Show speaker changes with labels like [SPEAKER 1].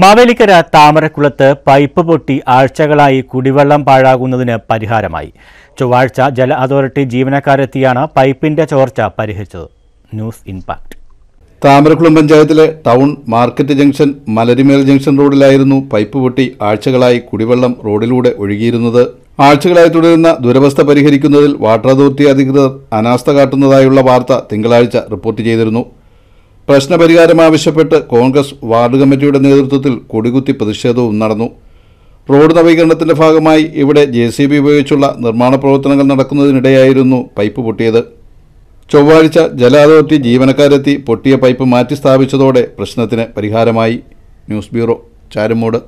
[SPEAKER 1] Mavelikkara താമരക്കുളത്ത് pipe പൊട്ടി ആഴ്ചകളായി കുടിവെള്ളം പാഴാകുന്നതിന് പരിഹാരമായി ചൊവ്വാഴ്ച ജല അതോറിറ്റി ജീവനക്കാരെത്തിയാണ് പൈപ്പിന്റെ ചോർച്ച പരിഹരിച്ചത് ന്യൂസ് ഇൻപാക്ട് താമരക്കുളം പഞ്ചായത്തിലെ
[SPEAKER 2] town market junction Malarimel junction റോഡിലായിരുന്നു പൈപ്പ് പൊട്ടി ആഴ്ചകളായി കുടിവെള്ളം റോഡിലൂടെ ഒഴുകിയിരുന്നത് ആഴ്ചകളായി തുടരുന്ന ദുരവസ്ഥ പരിഹരിക്കുന്നതിൽ വാട്ടർ അതോറിറ്റി അധികൃതർ അനാസ്ഥ കാട്ടുന്നതായുള്ള വാർത്ത തിങ്കളാഴ്ച റിപ്പോർട്ട് ചെയ്തിരുന്നു പ്രശ്നപരിഹാരം ആവശ്യപ്പെട്ട് കോൺഗ്രസ് വാർഡ് കമ്മിറ്റിയുടെ നേതൃത്വത്തിൽ കൊടികുത്തി പ്രതിഷേധവും നടന്നു റോഡ് നവീകരണത്തിന്റെ ഭാഗമായി ഇവിടെ ജെ സി ബി ഉപയോഗിച്ചുള്ള നിർമ്മാണ പ്രവർത്തനങ്ങൾ നടക്കുന്നതിനിടെയായിരുന്നു പൈപ്പ് പൊട്ടിയത് ചൊവ്വാഴ്ച ജല അതോറിറ്റി ജീവനക്കാരെത്തി പൊട്ടിയ പൈപ്പ് മാറ്റി സ്ഥാപിച്ചതോടെ പ്രശ്നത്തിന് പരിഹാരമായി ന്യൂസ് ബ്യൂറോ ചാരുമൂട്